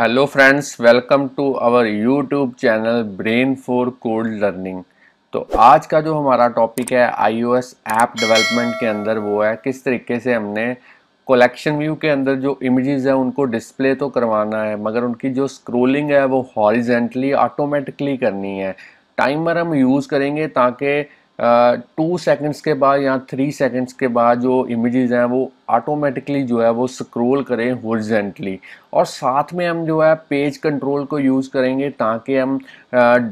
hello friends welcome to our YouTube channel Brain for Code Learning तो आज का जो हमारा टॉपिक है आईओएस ऐप डेवलपमेंट के अंदर वो है किस तरीके से हमने कलेक्शन व्यू के अंदर जो इमेजेस हैं उनको डिस्प्ले तो करवाना है मगर उनकी जो स्क्रोलिंग है वो हॉरिजेंटली ऑटोमेटिकली करनी है टाइमर हम यूज़ करेंगे ताकि टू सेकंड्स के बाद या थ्री सेकंड्स के बाद जो इमेजेस हैं वो ऑटोमेटिकली जो है वो स्क्रोल करें हॉरिजेंटली और साथ में हम जो है पेज कंट्रोल को यूज़ करेंगे ताकि हम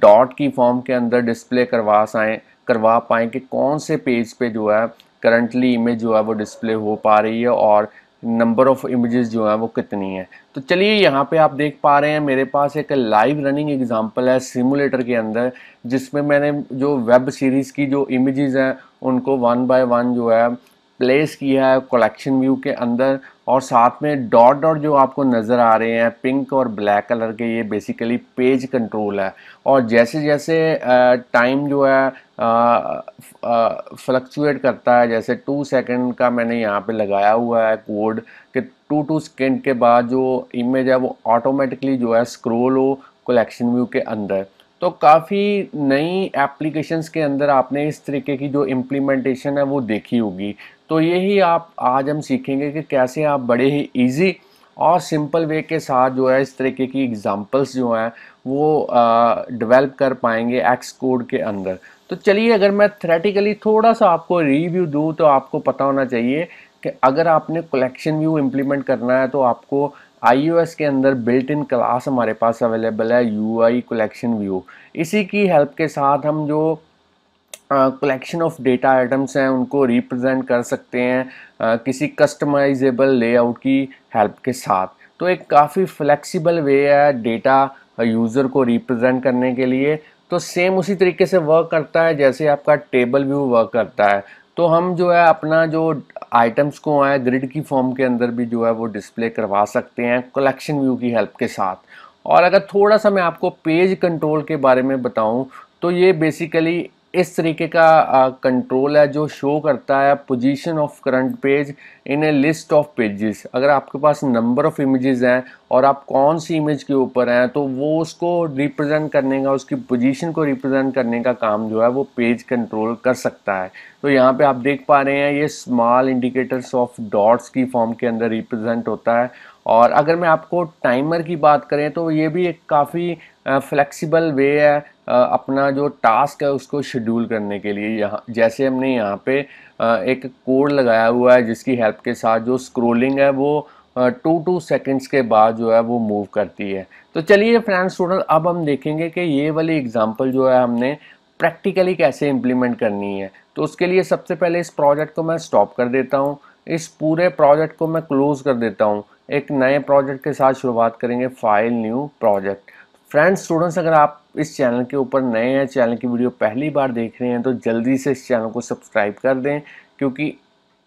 डॉट की फॉर्म के अंदर डिस्प्ले करवा साएँ करवा पाएँ कि कौन से पेज पे जो है करंटली इमेज जो है वो डिस्प्ले हो पा रही है और नंबर ऑफ़ इमेजेस जो है वो कितनी है तो चलिए यहाँ पे आप देख पा रहे हैं मेरे पास एक लाइव रनिंग एग्जांपल है सिमुलेटर के अंदर जिसमें मैंने जो वेब सीरीज़ की जो इमेजेस हैं उनको वन बाय वन जो है प्लेस किया है कलेक्शन व्यू के अंदर और साथ में डॉट डॉट जो आपको नज़र आ रहे हैं पिंक और ब्लैक कलर के ये बेसिकली पेज कंट्रोल है और जैसे जैसे टाइम जो है फ्लक्चुएट करता है जैसे टू सेकंड का मैंने यहाँ पे लगाया हुआ है कोड कि टू टू सेकंड के बाद जो इमेज है वो ऑटोमेटिकली जो है स्क्रोल हो कलेक्शन व्यू के अंदर तो काफ़ी नई एप्लीकेशंस के अंदर आपने इस तरीके की जो इम्प्लीमेंटेशन है वो देखी होगी तो यही आप आज हम सीखेंगे कि कैसे आप बड़े ही ईजी और सिंपल वे के साथ जो है इस तरीके की एग्जांपल्स जो हैं वो डेवलप कर पाएंगे एक्स कोड के अंदर तो चलिए अगर मैं थ्रेटिकली थोड़ा सा आपको रिव्यू दूँ तो आपको पता होना चाहिए कि अगर आपने कलेक्शन व्यू इम्प्लीमेंट करना है तो आपको आईओएस के अंदर बिल्ट इन क्लास हमारे पास अवेलेबल है आई कलेक्शन व्यू इसी की हेल्प के साथ हम जो कलेक्शन ऑफ डेटा आइटम्स हैं उनको रिप्रेजेंट कर सकते हैं uh, किसी कस्टमाइजेबल लेआउट की हेल्प के साथ तो एक काफ़ी फ्लेक्सिबल वे है डेटा यूज़र को रिप्रेजेंट करने के लिए तो सेम उसी तरीके से वर्क करता है जैसे आपका टेबल व्यू वर्क करता है तो हम जो है अपना जो आइटम्स को आए ग्रिड की फॉर्म के अंदर भी जो है वो डिस्प्ले करवा सकते हैं कलेक्शन व्यू की हेल्प के साथ और अगर थोड़ा सा मैं आपको पेज कंट्रोल के बारे में बताऊं तो ये बेसिकली इस तरीके का कंट्रोल है जो शो करता है position of current page in a list of pages अगर आपके पास नंबर ऑफ इमेजेस हैं और आप कौन सी इमेज के ऊपर हैं तो वो उसको रिप्रेजेंट करने का उसकी पोजीशन को रिप्रेजेंट करने का काम जो है वो पेज कंट्रोल कर सकता है तो यहाँ पे आप देख पा रहे हैं ये स्मॉल इंडिकेटर्स ऑफ डॉट्स की फॉर्म के अंदर रिप्रेजेंट होता है और अगर मैं आपको टाइमर की बात करें तो ये भी एक काफ़ी फ्लेक्सिबल वे है अपना जो टास्क है उसको शेड्यूल करने के लिए यहाँ जैसे हमने यहाँ पे एक कोड लगाया हुआ है जिसकी हेल्प के साथ जो स्क्रोलिंग है वो टू टू सेकंड्स के बाद जो है वो मूव करती है तो चलिए फ्रेंड्स स्टूडेंट अब हम देखेंगे कि ये वाली एग्जांपल जो है हमने प्रैक्टिकली कैसे इम्प्लीमेंट करनी है तो उसके लिए सबसे पहले इस प्रोजेक्ट को मैं स्टॉप कर देता हूँ इस पूरे प्रोजेक्ट को मैं क्लोज़ कर देता हूँ एक नए प्रोजेक्ट के साथ शुरुआत करेंगे file new project friends students अगर आप इस चैनल के ऊपर नए हैं चैनल की वीडियो पहली बार देख रहे हैं तो जल्दी से इस चैनल को सब्सक्राइब कर दें क्योंकि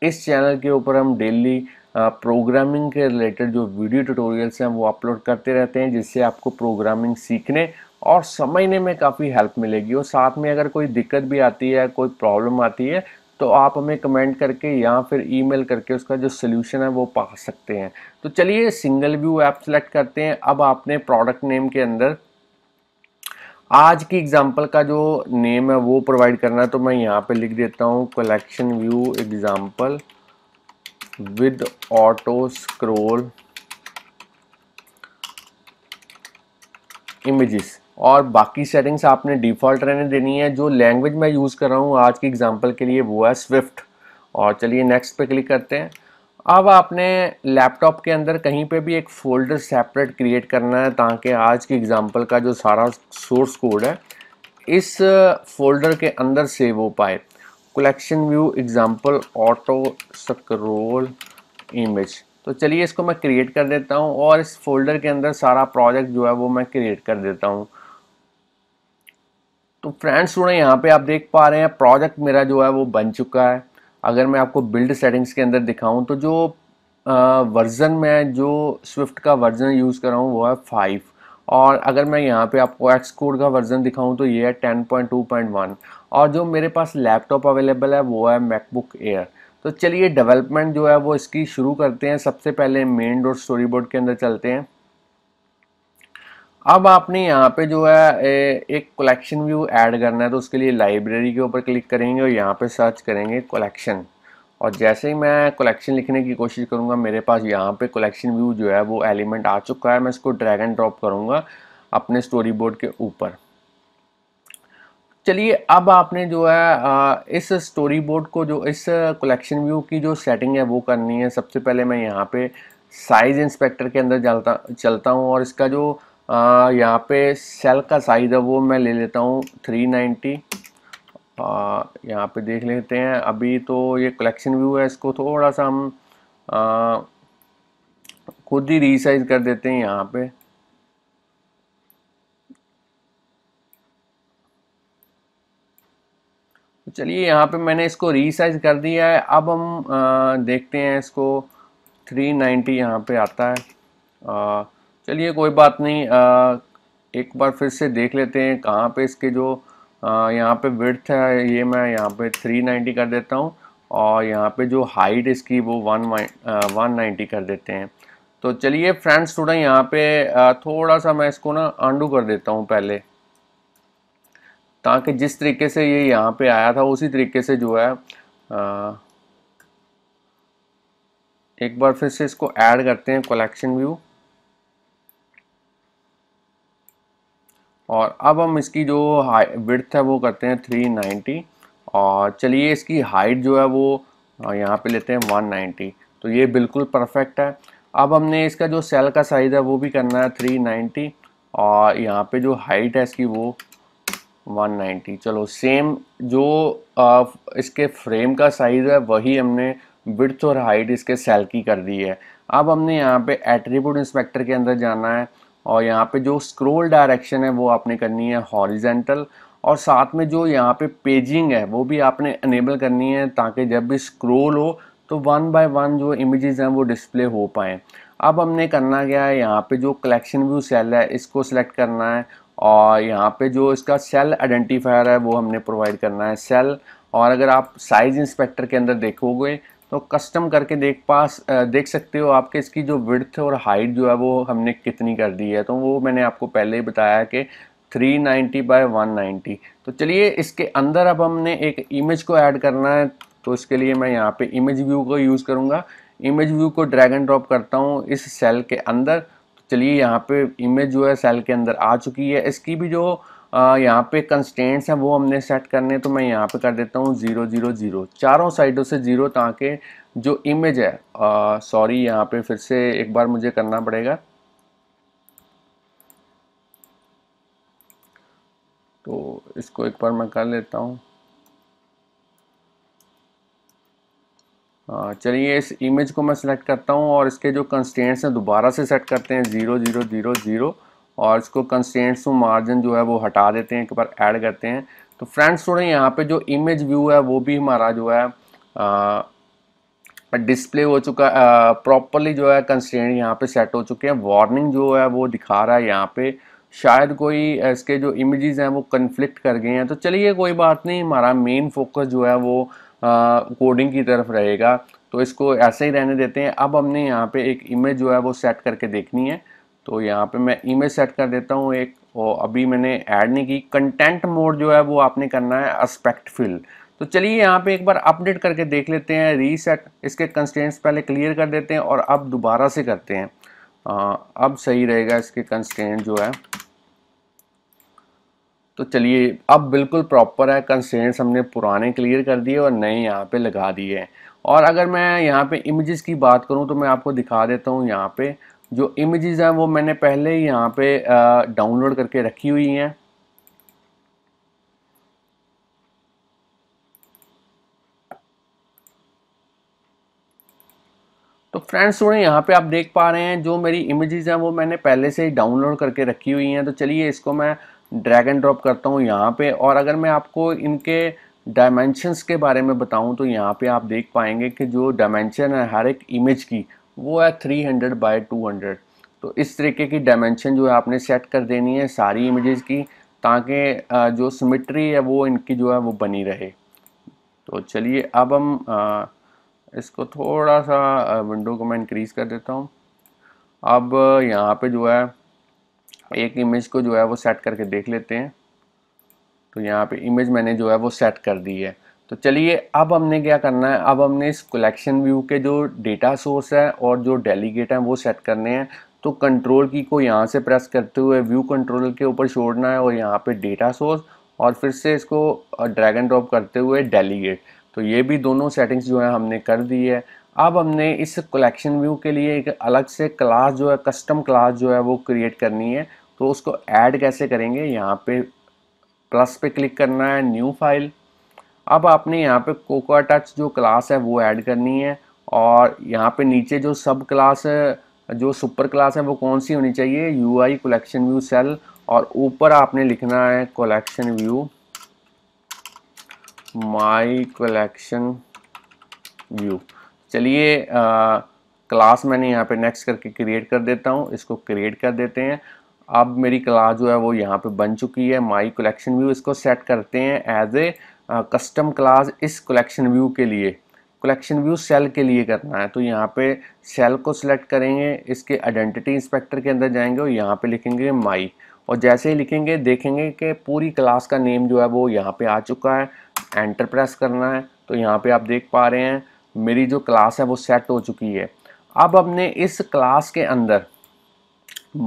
इस चैनल के ऊपर हम डेली प्रोग्रामिंग के रिलेटेड जो वीडियो ट्यूटोरियल्स हैं वो अपलोड करते रहते हैं जिससे आपको प्रोग्रामिंग सीखने और समझने में काफ़ी हेल्प मिलेगी और साथ में अगर कोई दिक्कत भी आती है कोई प्रॉब्लम आती है तो आप हमें कमेंट करके या फिर ईमेल करके उसका जो सोल्यूशन है वो पा सकते हैं तो चलिए सिंगल व्यू ऐप सेलेक्ट करते हैं अब आपने प्रोडक्ट नेम के अंदर आज की एग्जांपल का जो नेम है वो प्रोवाइड करना है तो मैं यहाँ पे लिख देता हूँ collection view example with auto scroll images और बाकी सेटिंग्स आपने डिफ़ॉल्ट रहने देनी है जो लैंग्वेज मैं यूज़ कर रहा हूँ आज की एग्जांपल के लिए वो है स्विफ्ट और चलिए नेक्स्ट पे क्लिक करते हैं अब आपने लैपटॉप के अंदर कहीं पे भी एक फोल्डर सेपरेट क्रिएट करना है ताकि आज की एग्ज़ाम्पल का जो सारा सोर्स कोड है इस फोल्डर के अंदर सेव हो पाए collection view example auto scroll image तो चलिए इसको मैं क्रिएट कर देता हूँ और इस फोल्डर के अंदर सारा प्रोजेक्ट जो है वो मैं क्रिएट कर देता हूँ तो फ्रेंड्स है यहाँ पे आप देख पा रहे हैं प्रोजेक्ट मेरा जो है वो बन चुका है अगर मैं आपको बिल्ड सेटिंग्स के अंदर दिखाऊं तो जो वर्ज़न में जो स्विफ्ट का वर्ज़न यूज़ कर रहा हूँ वो है फाइव और अगर मैं यहाँ पे आपको एक्स कोड का वर्ज़न दिखाऊं तो ये है ten point point two one और जो मेरे पास लैपटॉप अवेलेबल है वो है मैकबुक एयर तो चलिए डेवलपमेंट जो है वो इसकी शुरू करते हैं सबसे पहले मेन डोर स्टोरी बोर्ड के अंदर चलते हैं अब आपने यहाँ पे जो है एक कलेक्शन व्यू ऐड करना है तो उसके लिए लाइब्रेरी के ऊपर क्लिक करेंगे और यहाँ पे सर्च करेंगे कलेक्शन और जैसे ही मैं कलेक्शन लिखने की कोशिश करूँगा मेरे पास यहाँ पे कलेक्शन व्यू जो है वो एलिमेंट आ चुका है मैं इसको ड्रैग एंड ड्रॉप करूँगा अपने स्टोरी बोर्ड के ऊपर चलिए अब आपने जो है इस स्टोरी बोर्ड को जो इस कलेक्शन व्यू की जो सेटिंग है वो करनी है सबसे पहले मैं यहाँ पे साइज़ इंस्पेक्टर के अंदर चलता चलता हूँ और इसका जो यहाँ पे सेल का साइज़ है वो मैं ले लेता हूँ 390 नाइन्टी यहाँ पे देख लेते हैं अभी तो ये कलेक्शन व्यू है इसको थोड़ा सा हम आ, खुद ही रीसाइज कर देते हैं यहाँ पे तो चलिए यहाँ पे मैंने इसको रीसाइज कर दिया है अब हम आ, देखते हैं इसको 390 यहाँ पर आता है चलिए कोई बात नहीं आ, एक बार फिर से देख लेते हैं कहाँ पे इसके जो यहाँ पे विर्थ है ये मैं यहाँ पे 390 कर देता हूँ और यहाँ पे जो हाइट इसकी वो वन वन नाइन्टी कर देते हैं तो चलिए फ्रेंड्स थोड़ा यहाँ पे थोड़ा सा मैं इसको ना आंडू कर देता हूँ पहले ताकि जिस तरीके से ये यहाँ पे आया था उसी तरीके से जो है आ, एक बार फिर से इसको ऐड करते हैं कलेक्शन व्यू और अब हम इसकी जो विड्थ है वो करते हैं 390 और चलिए इसकी हाइट जो है वो यहाँ पे लेते हैं 190 तो ये बिल्कुल परफेक्ट है अब हमने इसका जो सेल का साइज़ है वो भी करना है 390 और यहाँ पे जो हाइट है इसकी वो 190 चलो सेम जो इसके फ्रेम का साइज़ है वही हमने विड्थ और हाइट इसके सेल की कर दी है अब हमने यहाँ पे एट्रीब्यूट इंस्पेक्टर के अंदर जाना है और यहाँ पे जो स्क्रोल डायरेक्शन है वो आपने करनी है हॉरिजेंटल और साथ में जो यहाँ पे पेजिंग है वो भी आपने इनेबल करनी है ताकि जब भी स्क्रोल हो तो वन बाय वन जो इमेजेस हैं वो डिस्प्ले हो पाएँ अब हमने करना क्या है यहाँ पे जो कलेक्शन व्यू सेल है इसको सिलेक्ट करना है और यहाँ पे जो इसका सेल आइडेंटिफायर है वो हमने प्रोवाइड करना है सेल और अगर आप साइज़ इंस्पेक्टर के अंदर देखोगे तो कस्टम करके देख पास देख सकते हो आपके इसकी जो विड्थ और हाइट जो है वो हमने कितनी कर दी है तो वो मैंने आपको पहले ही बताया कि 390 नाइन्टी बाय वन तो चलिए इसके अंदर अब हमने एक इमेज को ऐड करना है तो इसके लिए मैं यहाँ पे इमेज व्यू को यूज़ करूँगा इमेज व्यू को ड्रैग एंड ड्रॉप करता हूँ इस सेल के अंदर तो चलिए यहाँ पर इमेज जो है सेल के अंदर आ चुकी है इसकी भी जो यहाँ पे कंस्टेंट्स हैं वो हमने सेट करने तो मैं यहाँ पे कर देता हूँ ज़ीरो ज़ीरो ज़ीरो चारों साइडों से ज़ीरो ताकि जो इमेज है सॉरी यहाँ पे फिर से एक बार मुझे करना पड़ेगा तो इसको एक बार मैं कर लेता हूँ चलिए इस इमेज को मैं सिलेक्ट करता हूँ और इसके जो कंस्टेंट्स हैं दोबारा से सेट करते हैं ज़ीरो ज़ीरो ज़ीरो ज़ीरो और इसको कंस्टेंट्स टू मार्जिन जो है वो हटा देते हैं एक बार ऐड करते हैं तो फ्रेंड्स थोड़ा यहाँ पे जो इमेज व्यू है वो भी हमारा जो है डिस्प्ले हो चुका है प्रॉपरली जो है कंस्टेंट यहाँ पे सेट हो चुके हैं वार्निंग जो है वो दिखा रहा है यहाँ पे शायद कोई इसके जो इमेजेस हैं वो कन्फ्लिक्ट कर गए हैं तो चलिए कोई बात नहीं हमारा मेन फोकस जो है वो कोडिंग की तरफ रहेगा तो इसको ऐसे ही रहने देते हैं अब हमने यहाँ पे एक इमेज जो है वो सेट करके देखनी है तो यहाँ पे मैं इमेज सेट कर देता हूँ एक और अभी मैंने ऐड नहीं की कंटेंट मोड जो है वो आपने करना है अस्पेक्ट फिल तो चलिए यहाँ पे एक बार अपडेट करके देख लेते हैं रीसेट इसके कंस्टेंट्स पहले क्लियर कर देते हैं और अब दोबारा से करते हैं आ, अब सही रहेगा इसके कंस्टेंट जो है तो चलिए अब बिल्कुल प्रॉपर है कंस्टेंट्स हमने पुराने क्लियर कर दिए और नए यहाँ पे लगा दिए हैं और अगर मैं यहाँ पे इमेजेस की बात करूँ तो मैं आपको दिखा देता हूँ यहाँ पे जो इमेजेस हैं वो मैंने पहले ही यहाँ पे डाउनलोड करके रखी हुई हैं तो फ्रेंड्स थोड़े यहाँ पे आप देख पा रहे हैं जो मेरी इमेजेस हैं वो मैंने पहले से ही डाउनलोड करके रखी हुई हैं तो चलिए इसको मैं ड्रैग एंड ड्रॉप करता हूँ यहाँ पे और अगर मैं आपको इनके डायमेंशंस के बारे में बताऊँ तो यहाँ पे आप देख पाएंगे कि जो डायमेंशन है हर एक इमेज की वो है 300 बाई टू तो इस तरीके की डायमेंशन जो है आपने सेट कर देनी है सारी इमेजेस की ताकि जो सिमिट्री है वो इनकी जो है वो बनी रहे तो चलिए अब हम इसको थोड़ा सा विंडो को मैं इंक्रीज़ कर देता हूँ अब यहाँ पे जो है एक इमेज को जो है वो सेट करके देख लेते हैं तो यहाँ पे इमेज मैंने जो है वो सेट कर दी है तो चलिए अब हमने क्या करना है अब हमने इस कलेक्शन व्यू के जो डेटा सोर्स है और जो डेलीगेट हैं वो सेट करने हैं तो कंट्रोल की को यहाँ से प्रेस करते हुए व्यू कंट्रोल के ऊपर छोड़ना है और यहाँ पे डेटा सोर्स और फिर से इसको ड्रैग एंड ड्रॉप करते हुए डेलीगेट तो ये भी दोनों सेटिंग्स जो है हमने कर दी है अब हमने इस कलेक्शन व्यू के लिए एक अलग से क्लास जो है कस्टम क्लास जो है वो क्रिएट करनी है तो उसको ऐड कैसे करेंगे यहाँ पे प्लस पे क्लिक करना है न्यू फाइल अब आपने यहाँ पे कोका टच जो क्लास है वो ऐड करनी है और यहाँ पे नीचे जो सब क्लास जो सुपर क्लास है वो कौन सी होनी चाहिए U I collection view cell और ऊपर आपने लिखना है collection view my collection view चलिए क्लास मैंने यहाँ पे नेक्स्ट करके क्रिएट कर देता हूँ इसको क्रिएट कर देते हैं अब मेरी क्लास जो है वो यहाँ पे बन चुकी है माई कलेक्शन व्यू इसको सेट करते हैं एज ए कस्टम क्लास इस कलेक्शन व्यू के लिए कलेक्शन व्यू सेल के लिए करना है तो यहाँ पे सेल को सिलेक्ट करेंगे इसके आइडेंटिटी इंस्पेक्टर के अंदर जाएंगे और यहाँ पे लिखेंगे माई और जैसे ही लिखेंगे देखेंगे कि पूरी क्लास का नेम जो है वो यहाँ पे आ चुका है एंटर प्रेस करना है तो यहाँ पे आप देख पा रहे हैं मेरी जो क्लास है वो सेट हो चुकी है अब हमने इस क्लास के अंदर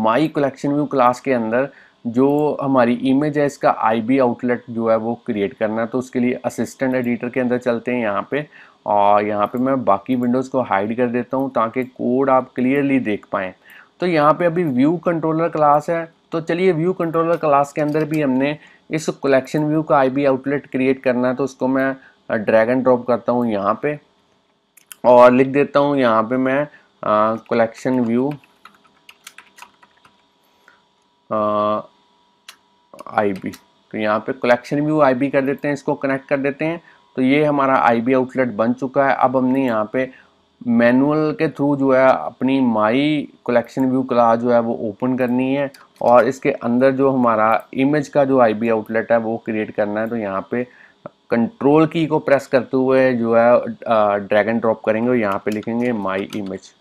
माई कलेक्शन व्यू क्लास के अंदर जो हमारी इमेज है इसका बी आउटलेट जो है वो क्रिएट करना है तो उसके लिए असिस्टेंट एडिटर के अंदर चलते हैं यहाँ पे और यहाँ पे मैं बाकी विंडोज़ को हाइड कर देता हूँ ताकि कोड आप क्लियरली देख पाएँ तो यहाँ पे अभी व्यू कंट्रोलर क्लास है तो चलिए व्यू कंट्रोलर क्लास के अंदर भी हमने इस कलेक्शन व्यू का बी आउटलेट क्रिएट करना है तो उसको मैं ड्रैग एंड ड्रॉप करता हूँ यहाँ पर और लिख देता हूँ यहाँ पर मैं कलेक्शन व्यू आई बी तो यहाँ पे कलेक्शन व्यू आई बी कर देते हैं इसको कनेक्ट कर देते हैं तो ये हमारा आई बी आउटलेट बन चुका है अब हमने यहाँ पे मैनुअल के थ्रू जो है अपनी माई कलेक्शन व्यू क्लास जो है वो ओपन करनी है और इसके अंदर जो हमारा इमेज का जो आई बी आउटलेट है वो क्रिएट करना है तो यहाँ पे कंट्रोल की को प्रेस करते हुए जो है ड्रैग एंड ड्रॉप करेंगे और यहाँ पे लिखेंगे माई इमेज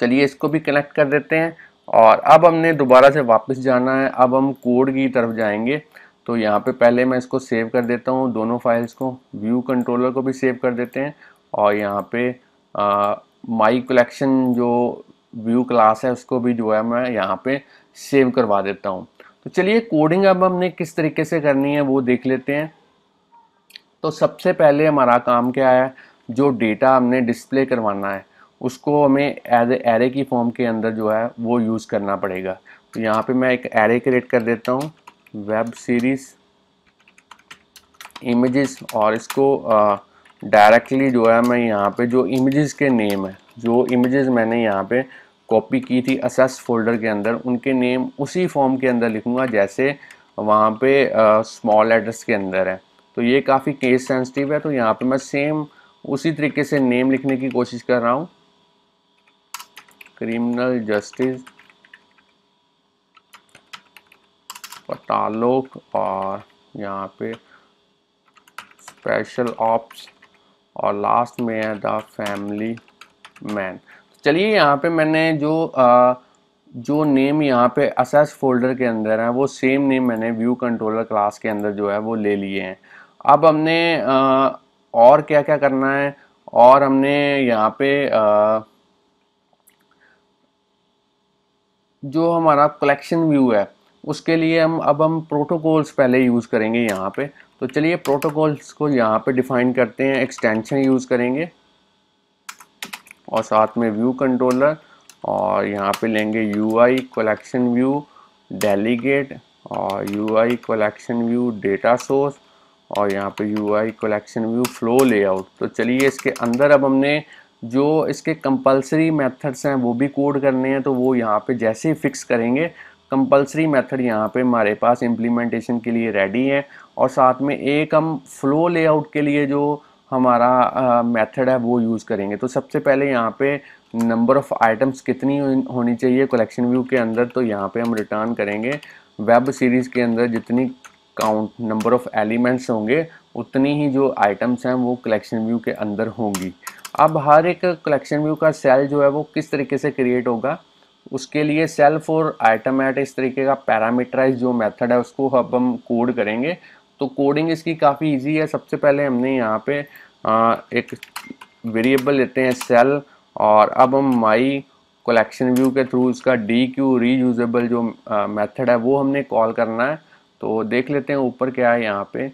चलिए इसको भी कनेक्ट कर देते हैं और अब हमने दोबारा से वापस जाना है अब हम कोड की तरफ जाएंगे तो यहाँ पे पहले मैं इसको सेव कर देता हूँ दोनों फाइल्स को व्यू कंट्रोलर को भी सेव कर देते हैं और यहाँ पे माई कलेक्शन जो व्यू क्लास है उसको भी जो है मैं यहाँ पे सेव करवा देता हूँ तो चलिए कोडिंग अब हमने किस तरीके से करनी है वो देख लेते हैं तो सबसे पहले हमारा काम क्या है जो डेटा हमने डिस्प्ले करवाना है उसको हमें एज ए एरे की फॉर्म के अंदर जो है वो यूज़ करना पड़ेगा तो यहाँ पे मैं एक एरे क्रिएट कर देता हूँ वेब सीरीज़ इमेजेस और इसको डायरेक्टली जो है मैं यहाँ पे जो इमेजेस के नेम है जो इमेजेस मैंने यहाँ पे कॉपी की थी असेस फोल्डर के अंदर उनके नेम उसी फॉर्म के अंदर लिखूँगा जैसे वहाँ पे स्मॉल एड्रेस के अंदर है तो ये काफ़ी केस सेंसिटिव है तो यहाँ पर मैं सेम उसी तरीके से नेम लिखने की कोशिश कर रहा हूँ क्रिमिनल जस्टिस पतालोक और यहाँ पे स्पेशल ऑप्स और लास्ट में है द फैमिली मैन तो चलिए यहाँ पे मैंने जो आ, जो नेम यहाँ पे असेस फोल्डर के अंदर है वो सेम नेम मैंने व्यू कंट्रोलर क्लास के अंदर जो है वो ले लिए हैं अब हमने आ, और क्या क्या करना है और हमने यहाँ पे आ, जो हमारा कलेक्शन व्यू है उसके लिए हम अब हम प्रोटोकॉल्स पहले यूज़ करेंगे यहाँ पे तो चलिए प्रोटोकॉल्स को यहाँ पे डिफाइन करते हैं एक्सटेंशन यूज़ करेंगे और साथ में व्यू कंट्रोलर और यहाँ पे लेंगे U I collection view delegate और U I collection view data source और यहाँ पे U I collection view flow layout तो चलिए इसके अंदर अब हमने जो इसके कंपलसरी मेथड्स हैं वो भी कोड करने हैं तो वो यहाँ पे जैसे ही फिक्स करेंगे कंपलसरी मेथड यहाँ पे हमारे पास इम्प्लीमेंटेशन के लिए रेडी है और साथ में एक हम फ्लो लेआउट के लिए जो हमारा मेथड है वो यूज़ करेंगे तो सबसे पहले यहाँ पे नंबर ऑफ़ आइटम्स कितनी होनी चाहिए कलेक्शन व्यू के अंदर तो यहाँ पे हम रिटर्न करेंगे वेब सीरीज़ के अंदर जितनी काउंट नंबर ऑफ़ एलिमेंट्स होंगे उतनी ही जो आइटम्स हैं वो कलेक्शन व्यू के अंदर होंगी अब हर एक कलेक्शन व्यू का सेल जो है वो किस तरीके से क्रिएट होगा उसके लिए सेल फॉर आइटम एट इस तरीके का पैरामीटराइज जो मेथड है उसको अब हम कोड करेंगे तो कोडिंग इसकी काफ़ी इजी है सबसे पहले हमने यहाँ पे एक वेरिएबल लेते हैं सेल और अब हम माई कलेक्शन व्यू के थ्रू इसका डी क्यू री यूजेबल जो मेथड है वो हमने कॉल करना है तो देख लेते हैं ऊपर क्या है यहाँ पर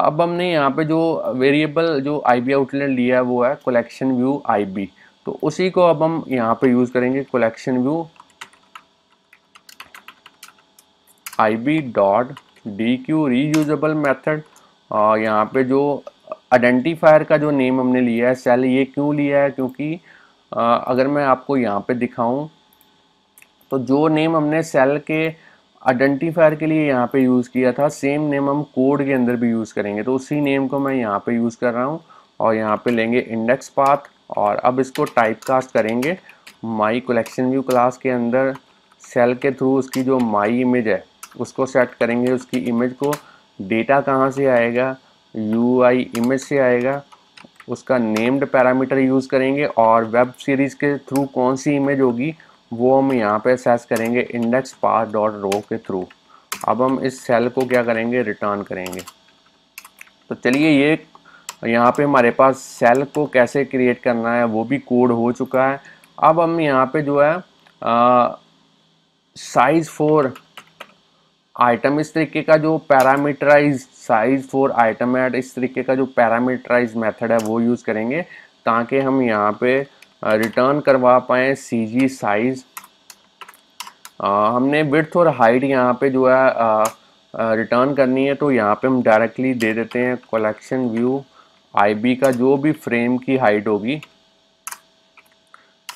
अब हमने यहाँ पे जो वेरिएबल जो आई बी आउटलेट लिया है वो है कलेक्शन व्यू आई बी तो उसी को अब हम यहाँ पे यूज़ करेंगे collection view I B dot dequeue reusable method यहाँ पे जो आइडेंटिफायर का जो नेम हमने लिया है सेल ये क्यों लिया है क्योंकि आ, अगर मैं आपको यहाँ पे दिखाऊं तो जो नेम हमने सेल के आइडेंटिफायर के लिए यहाँ पे यूज़ किया था सेम नेम हम कोड के अंदर भी यूज़ करेंगे तो उसी नेम को मैं यहाँ पे यूज़ कर रहा हूँ और यहाँ पे लेंगे इंडेक्स पाथ और अब इसको टाइप कास्ट करेंगे माई कलेक्शन व्यू क्लास के अंदर सेल के थ्रू उसकी जो माई इमेज है उसको सेट करेंगे उसकी इमेज को डेटा कहाँ से आएगा यू आई इमेज से आएगा उसका नेम्ड पैरामीटर यूज़ करेंगे और वेब सीरीज़ के थ्रू कौन सी इमेज होगी वो हम यहाँ पे सेस करेंगे इंडेक्स पास डॉट रो के थ्रू अब हम इस सेल को क्या करेंगे रिटर्न करेंगे तो चलिए ये यहाँ पे हमारे पास सेल को कैसे क्रिएट करना है वो भी कोड हो चुका है अब हम यहाँ पे जो है साइज़ फोर आइटम इस तरीके का जो पैरामीटराइज साइज़ फोर आइटम है इस तरीके का जो पैरामीटराइज मेथड है वो यूज़ करेंगे ताकि हम यहाँ पे रिटर्न करवा पाए सी जी साइज़ हमने विथ और हाइट यहाँ पे जो है रिटर्न करनी है तो यहाँ पे हम डायरेक्टली दे देते हैं कलेक्शन व्यू आईबी का जो भी फ्रेम की हाइट होगी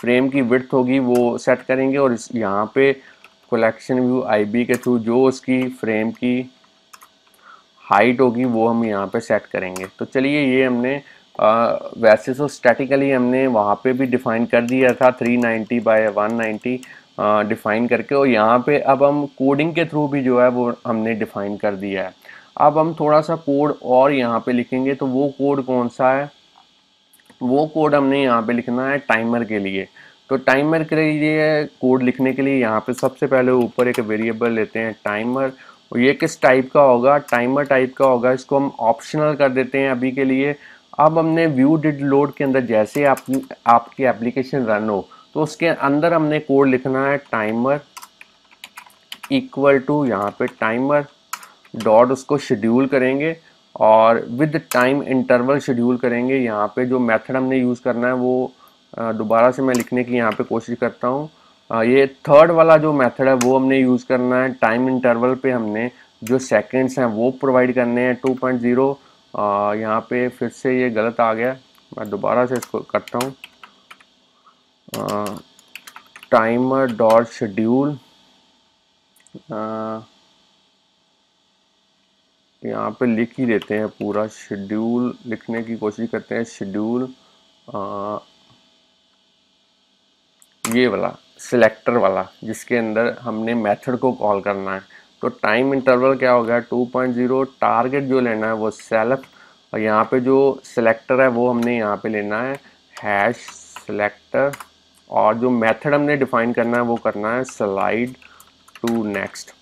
फ्रेम की विथ होगी वो सेट करेंगे और यहाँ पे कलेक्शन व्यू आईबी के थ्रू जो उसकी फ्रेम की हाइट होगी वो हम यहाँ पे सेट करेंगे तो चलिए ये हमने वैसे तो स्टैटिकली हमने वहाँ पे भी डिफाइन कर दिया था 390 नाइन्टी बाय वन डिफ़ाइन करके और यहाँ पे अब हम कोडिंग के थ्रू भी जो है वो हमने डिफ़ाइन कर दिया है अब हम थोड़ा सा कोड और यहाँ पे लिखेंगे तो वो कोड कौन सा है वो कोड हमने यहाँ पे लिखना है टाइमर के लिए तो टाइमर के लिए कोड लिखने के लिए यहाँ पे सबसे पहले ऊपर एक वेरिएबल लेते हैं टाइमर और ये किस टाइप का होगा टाइमर टाइप का होगा इसको हम ऑप्शनल कर देते हैं अभी के लिए अब हमने व्यू डिड लोड के अंदर जैसे आप, आपकी एप्लीकेशन रन हो तो उसके अंदर हमने कोड लिखना है टाइमर इक्वल टू यहाँ पे टाइमर डॉट उसको शेड्यूल करेंगे और विद टाइम इंटरवल शेड्यूल करेंगे यहाँ पे जो मेथड हमने यूज़ करना है वो दोबारा से मैं लिखने की यहाँ पे कोशिश करता हूँ ये थर्ड वाला जो मेथड है वो हमने यूज़ करना है टाइम इंटरवल पे हमने जो सेकंड्स हैं वो प्रोवाइड करने हैं 2.0 यहाँ पे फिर से ये गलत आ गया मैं दोबारा से इसको करता हूँ टाइमर डॉट शेड्यूल यहाँ पे लिख ही देते हैं पूरा शेड्यूल लिखने की कोशिश करते हैं शेड्यूल ये वाला सिलेक्टर वाला जिसके अंदर हमने मेथड को कॉल करना है तो टाइम इंटरवल क्या हो गया 2.0 टारगेट जो लेना है वो सेल्फ और यहाँ पे जो सिलेक्टर है वो हमने यहाँ पे लेना है हैश सिलेक्टर और जो मेथड हमने डिफाइन करना है वो करना है स्लाइड टू नेक्स्ट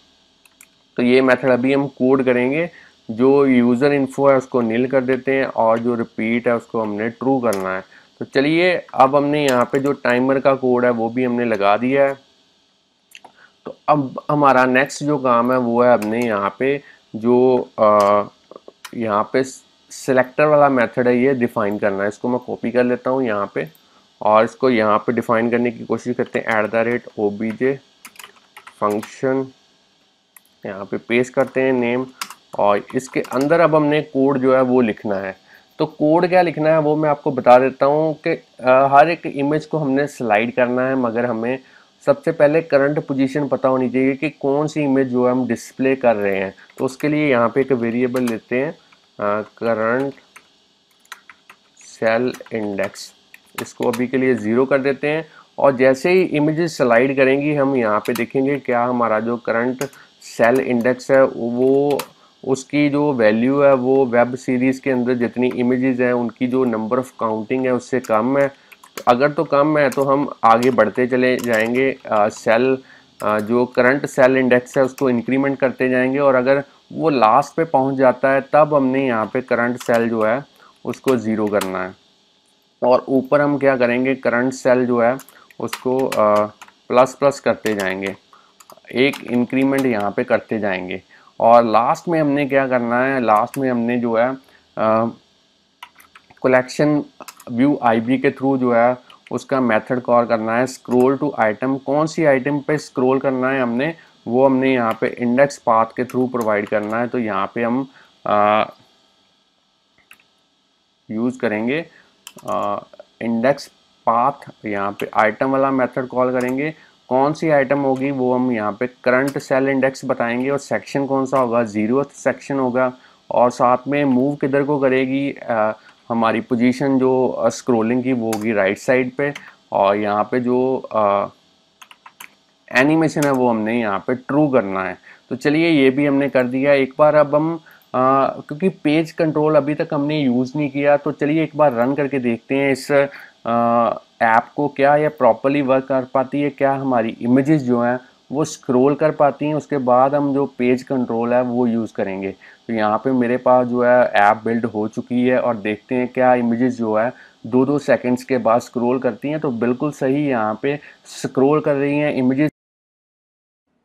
तो ये मेथड अभी हम कोड करेंगे जो यूज़र इन्फो है उसको नील कर देते हैं और जो रिपीट है उसको हमने ट्रू करना है तो चलिए अब हमने यहाँ पे जो टाइमर का कोड है वो भी हमने लगा दिया है तो अब हमारा नेक्स्ट जो काम है वो है हमने यहाँ पे जो यहाँ पे सिलेक्टर वाला मेथड है ये डिफाइन करना है इसको मैं कॉपी कर लेता हूँ यहाँ पे और इसको यहाँ पे डिफाइन करने की कोशिश करते हैं at the rate O B J function यहाँ पे पेश करते हैं नेम और इसके अंदर अब हमने कोड जो है वो लिखना है तो कोड क्या लिखना है वो मैं आपको बता देता हूँ कि हर एक इमेज को हमने स्लाइड करना है मगर हमें सबसे पहले करंट पोजीशन पता होनी चाहिए कि कौन सी इमेज जो हम डिस्प्ले कर रहे हैं तो उसके लिए यहाँ पे एक वेरिएबल लेते हैं करंट सेल इंडेक्स इसको अभी के लिए ज़ीरो कर देते हैं और जैसे ही इमेज स्लाइड करेंगी हम यहाँ पे देखेंगे क्या हमारा जो करंट सेल इंडेक्स है वो उसकी जो वैल्यू है वो वेब सीरीज़ के अंदर जितनी इमेज हैं उनकी जो नंबर ऑफ़ काउंटिंग है उससे कम है अगर तो कम है तो हम आगे बढ़ते चले जाएंगे आ, सेल आ, जो करंट सेल इंडेक्स है उसको इंक्रीमेंट करते जाएंगे और अगर वो लास्ट पे पहुंच जाता है तब हमने यहाँ पे करंट सेल जो है उसको ज़ीरो करना है और ऊपर हम क्या करेंगे करंट सेल जो है उसको आ, प्लस प्लस करते जाएंगे एक इंक्रीमेंट यहाँ पे करते जाएंगे और लास्ट में हमने क्या करना है लास्ट में हमने जो है कलेक्शन व्यू आई के थ्रू जो है उसका मेथड कॉल करना है स्क्रोल टू आइटम कौन सी आइटम पे स्क्रोल करना है हमने वो हमने यहाँ पे इंडेक्स पाथ के थ्रू प्रोवाइड करना है तो यहाँ पे हम यूज़ करेंगे इंडेक्स पाथ यहाँ पे आइटम वाला मेथड कॉल करेंगे कौन सी आइटम होगी वो हम यहाँ पे करंट सेल इंडेक्स बताएंगे और सेक्शन कौन सा होगा ज़ीरो सेक्शन होगा और साथ में मूव किधर को करेगी हमारी पोजीशन जो स्क्रोलिंग की वो होगी राइट साइड पे और यहाँ पे जो एनिमेशन है वो हमने यहाँ पे ट्रू करना है तो चलिए ये भी हमने कर दिया एक बार अब हम आ, क्योंकि पेज कंट्रोल अभी तक हमने यूज़ नहीं किया तो चलिए एक बार रन करके देखते हैं इस ऐप को क्या यह प्रॉपरली वर्क कर पाती है क्या हमारी इमेजेस जो हैं वो स्क्रोल कर पाती हैं उसके बाद हम जो पेज कंट्रोल है वो यूज़ करेंगे तो यहाँ पे मेरे पास जो है ऐप बिल्ड हो चुकी है और देखते हैं क्या इमेजेस जो है दो दो सेकंड्स के बाद स्क्रॉल करती हैं तो बिल्कुल सही यहाँ पे स्क्रॉल कर रही हैं इमेजेस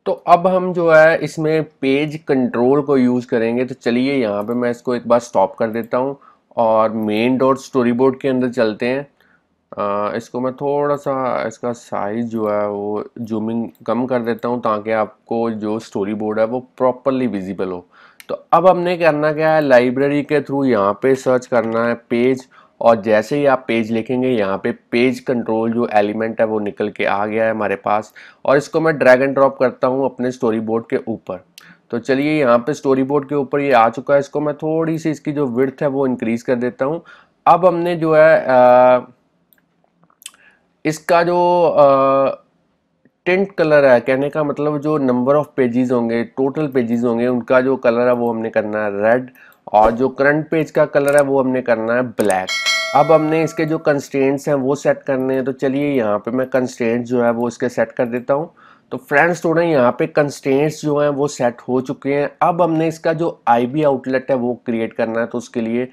तो अब हम जो है इसमें पेज कंट्रोल को यूज़ करेंगे तो चलिए यहाँ पर मैं इसको एक बार स्टॉप कर देता हूँ और मेन डॉट स्टोरी बोर्ड के अंदर चलते हैं इसको मैं थोड़ा सा इसका साइज़ जो है वो जूमिंग कम कर देता हूँ ताकि आपको जो स्टोरी बोर्ड है वो प्रॉपरली विजिबल हो तो अब हमने करना क्या है लाइब्रेरी के थ्रू यहाँ पे सर्च करना है पेज और जैसे ही आप पेज लिखेंगे यहाँ पे पेज कंट्रोल जो एलिमेंट है वो निकल के आ गया है हमारे पास और इसको मैं ड्रैग एंड ड्रॉप करता हूँ अपने स्टोरी बोर्ड के ऊपर तो चलिए यहाँ पे स्टोरी बोर्ड के ऊपर ये आ चुका है इसको मैं थोड़ी सी इसकी जो विर्थ है वो इंक्रीज़ कर देता हूँ अब हमने जो है आ, इसका जो टेंट कलर है कहने का मतलब जो नंबर ऑफ पेजेस होंगे टोटल पेजेस होंगे उनका जो कलर है वो हमने करना है रेड और जो करंट पेज का कलर है वो हमने करना है ब्लैक अब हमने इसके जो कंस्टेंट्स हैं वो सेट करने हैं तो चलिए यहाँ पे मैं कंस्टेंट्स जो है वो इसके सेट कर देता हूँ तो फ्रेंड्स थोड़ा यहाँ पे कंस्टेंट्स जो हैं वो सेट हो चुके हैं अब हमने इसका जो आई बी आउटलेट है वो क्रिएट करना है तो उसके लिए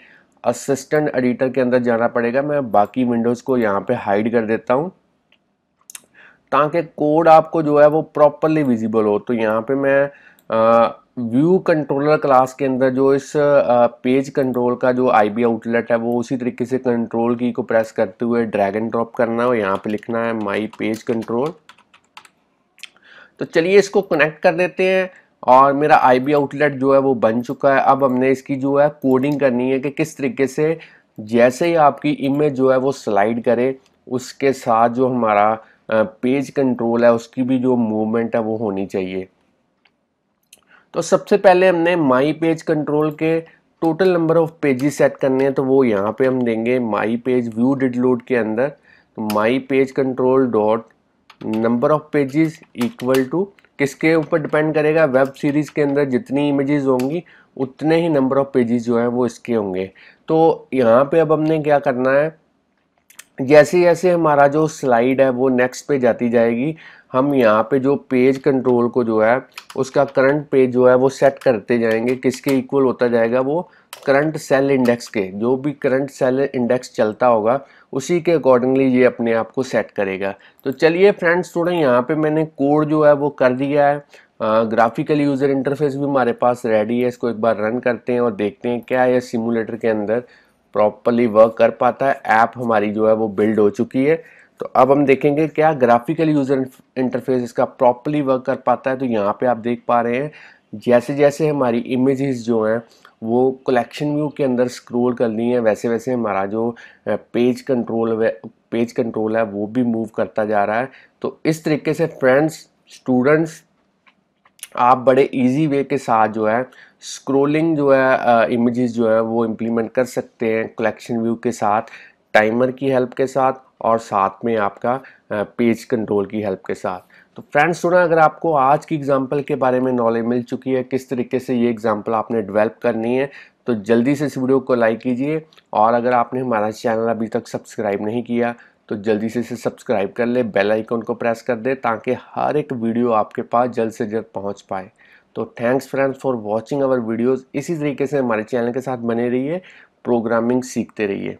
असिस्टेंट एडिटर के अंदर जाना पड़ेगा मैं बाकी विंडोज़ को यहाँ पे हाइड कर देता हूँ ताकि कोड आपको जो है वो प्रॉपरली विजिबल हो तो यहाँ पे मैं व्यू कंट्रोलर क्लास के अंदर जो इस पेज कंट्रोल का जो आई आउटलेट है वो उसी तरीके से कंट्रोल की को प्रेस करते हुए ड्रैग एंड ड्रॉप करना है और यहाँ पे लिखना है माई पेज कंट्रोल तो चलिए इसको कनेक्ट कर देते हैं और मेरा आई बी आउटलेट जो है वो बन चुका है अब हमने इसकी जो है कोडिंग करनी है कि किस तरीके से जैसे ही आपकी इमेज जो है वो स्लाइड करे उसके साथ जो हमारा पेज कंट्रोल है उसकी भी जो मूवमेंट है वो होनी चाहिए तो सबसे पहले हमने माई पेज कंट्रोल के total number of pages set करने हैं तो वो यहाँ पे हम देंगे माई पेज व्यू डिडलोड के अंदर तो my page control dot number of pages equal to किसके ऊपर डिपेंड करेगा वेब सीरीज़ के अंदर जितनी इमेजेस होंगी उतने ही नंबर ऑफ पेजेस जो हैं वो इसके होंगे तो यहाँ पे अब हमने क्या करना है जैसे जैसे हमारा जो स्लाइड है वो नेक्स्ट पे जाती जाएगी हम यहाँ पे जो पेज कंट्रोल को जो है उसका करंट पेज जो है वो सेट करते जाएंगे किसके इक्वल होता जाएगा वो करंट सेल इंडेक्स के जो भी करंट सेल इंडेक्स चलता होगा उसी के अकॉर्डिंगली ये अपने आप को सेट करेगा तो चलिए फ्रेंड्स थोड़ा यहाँ पे मैंने कोड जो है वो कर दिया है ग्राफिकल यूज़र इंटरफेस भी हमारे पास रेडी है इसको एक बार रन करते हैं और देखते हैं क्या यह सिमुलेटर के अंदर प्रॉपरली वर्क कर पाता है ऐप हमारी जो है वो बिल्ड हो चुकी है तो अब हम देखेंगे क्या ग्राफिकल यूज़र इंटरफेस इसका प्रॉपरली वर्क कर पाता है तो यहाँ पर आप देख पा रहे हैं जैसे जैसे हमारी इमेजेस जो हैं वो कलेक्शन व्यू के अंदर स्क्रोल करनी है वैसे वैसे हमारा जो पेज कंट्रोल पेज कंट्रोल है वो भी मूव करता जा रहा है तो इस तरीके से फ्रेंड्स स्टूडेंट्स आप बड़े इजी वे के साथ जो है स्क्रोलिंग जो है इमेजेस जो है वो इम्प्लीमेंट कर सकते हैं कलेक्शन व्यू के साथ टाइमर की हेल्प के साथ और साथ में आपका पेज कंट्रोल की हेल्प के साथ तो फ्रेंड्स सुना अगर आपको आज की एग्जांपल के बारे में नॉलेज मिल चुकी है किस तरीके से ये एग्जांपल आपने डेवलप करनी है तो जल्दी से इस वीडियो को लाइक कीजिए और अगर आपने हमारा चैनल अभी तक सब्सक्राइब नहीं किया तो जल्दी से इसे सब्सक्राइब कर ले बेल आइकन को प्रेस कर दे ताकि हर एक वीडियो आपके पास जल्द से जल्द पहुंच पाए तो thanks friends for watching our videos इसी तरीके से हमारे चैनल के साथ बने रहिए प्रोग्रामिंग सीखते रहिए